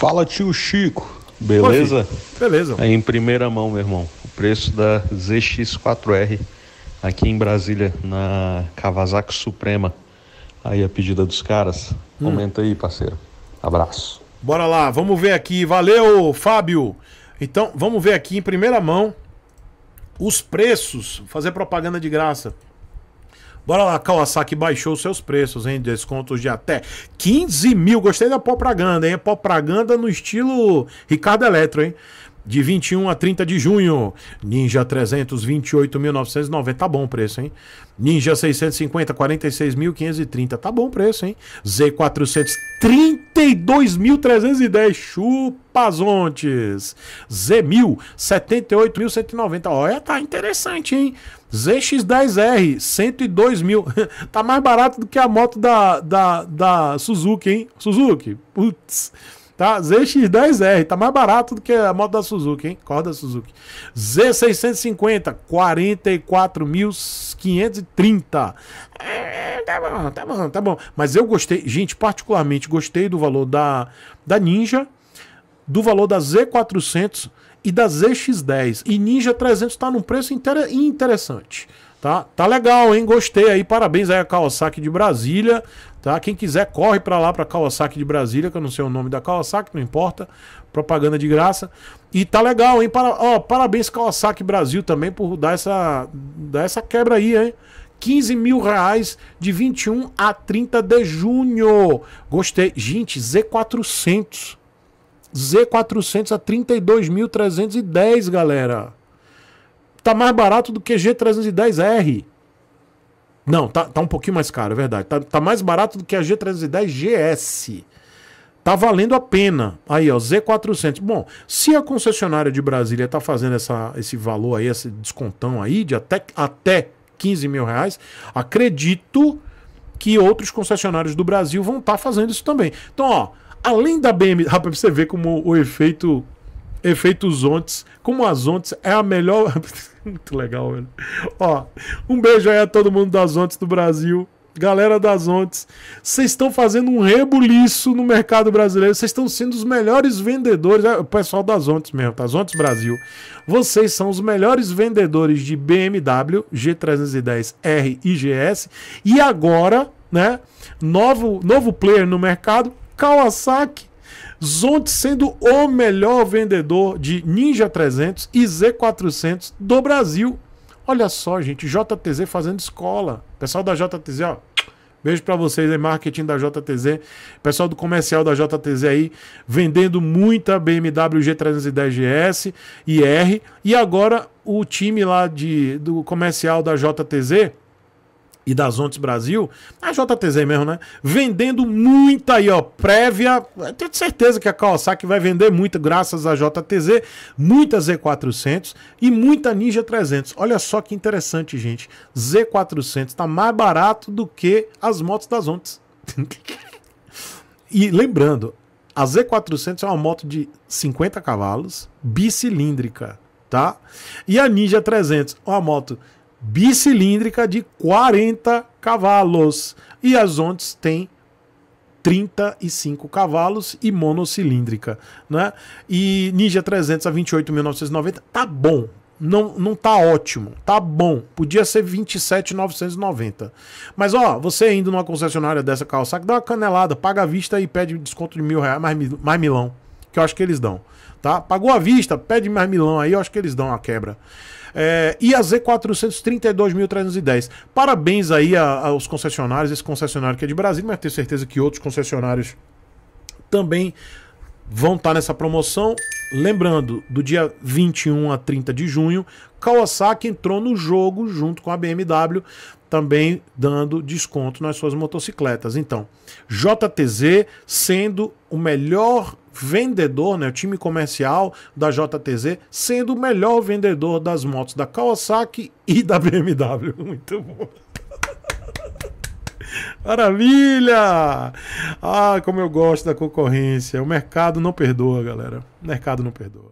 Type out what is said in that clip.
Fala tio Chico, beleza? beleza. É em primeira mão, meu irmão, o preço da ZX4R aqui em Brasília, na Kawasaki Suprema. Aí a pedida dos caras. Hum. Comenta aí, parceiro. Abraço. Bora lá, vamos ver aqui. Valeu, Fábio. Então, vamos ver aqui em primeira mão os preços. Fazer propaganda de graça. Bora lá, Kawasaki baixou seus preços, hein? Descontos de até 15 mil. Gostei da propaganda, hein? Propaganda no estilo Ricardo Eletro, hein? de 21 a 30 de junho. Ninja 328.990, tá bom o preço, hein? Ninja 650, 46.530, tá bom o preço, hein? Z400, 32.310, chupazontes. Z1000, 78.190, olha, tá interessante, hein? ZX10R, 102 mil. tá mais barato do que a moto da, da, da Suzuki, hein? Suzuki, putz tá? ZX10R, tá mais barato do que a moto da Suzuki, hein? Corda Suzuki. Z650, 44.530. É, tá bom, tá bom, tá bom. Mas eu gostei, gente, particularmente gostei do valor da, da Ninja, do valor da Z400 e da ZX10. E Ninja 300 tá num preço inter interessante. Tá, tá legal, hein? Gostei aí. Parabéns aí a Kawasaki de Brasília, tá? Quem quiser corre para lá para Kawasaki de Brasília, que eu não sei o nome da Kawasaki, não importa. Propaganda de graça. E tá legal, hein? Para, ó, parabéns Kawasaki Brasil também por dar essa dar essa quebra aí, hein? 15 mil reais de 21 a 30 de junho. Gostei. Gente, Z400. Z400 a 32.310, galera tá mais barato do que G310R. Não, tá, tá um pouquinho mais caro, é verdade. Tá, tá mais barato do que a G310 GS. Tá valendo a pena. Aí, ó, Z400. Bom, se a concessionária de Brasília tá fazendo essa, esse valor aí, esse descontão aí de até, até 15 mil reais, acredito que outros concessionários do Brasil vão estar tá fazendo isso também. Então, ó, além da BMW, rapaz, pra você ver como o efeito efeitos ontes, como as ontes é a melhor. Muito legal, velho. Ó, um beijo aí a todo mundo das ontes do Brasil. Galera das ontes, vocês estão fazendo um rebuliço no mercado brasileiro. Vocês estão sendo os melhores vendedores. É, o pessoal das ontes mesmo, das ontes Brasil. Vocês são os melhores vendedores de BMW G310 R e GS. E agora, né? Novo, novo player no mercado, Kawasaki Zonte sendo o melhor vendedor de Ninja 300 e Z400 do Brasil. Olha só, gente, JTZ fazendo escola. Pessoal da JTZ, ó, Beijo para vocês aí, marketing da JTZ, pessoal do comercial da JTZ aí, vendendo muita BMW G310 GS e R. E agora o time lá de, do comercial da JTZ e das Ontes Brasil, a JTZ mesmo, né? Vendendo muita aí, ó, prévia. Tenho certeza que a Kawasaki vai vender muito, graças à JTZ. Muita Z400 e muita Ninja 300. Olha só que interessante, gente. Z400 tá mais barato do que as motos das Ontes. e lembrando, a Z400 é uma moto de 50 cavalos, bicilíndrica, tá? E a Ninja 300 uma moto bicilíndrica de 40 cavalos e as ontes tem 35 cavalos e monocilíndrica, né? E Ninja 300 a 28.990 tá bom. Não, não tá ótimo, tá bom. Podia ser 27,990. Mas ó, você indo numa concessionária dessa calça, dá uma canelada, paga à vista e pede desconto de mil reais mais, mais milão que eu acho que eles dão. Tá? Pagou à vista, pede mais milão aí, eu acho que eles dão a quebra. É, z 432.310. Parabéns aí a, aos concessionários, esse concessionário que é de Brasília, mas tenho certeza que outros concessionários também vão estar tá nessa promoção. Lembrando, do dia 21 a 30 de junho, Kawasaki entrou no jogo junto com a BMW, também dando desconto nas suas motocicletas. Então, JTZ sendo o melhor vendedor, né, o time comercial da JTZ, sendo o melhor vendedor das motos da Kawasaki e da BMW. Muito bom. Maravilha! Ah, como eu gosto da concorrência. O mercado não perdoa, galera. O mercado não perdoa.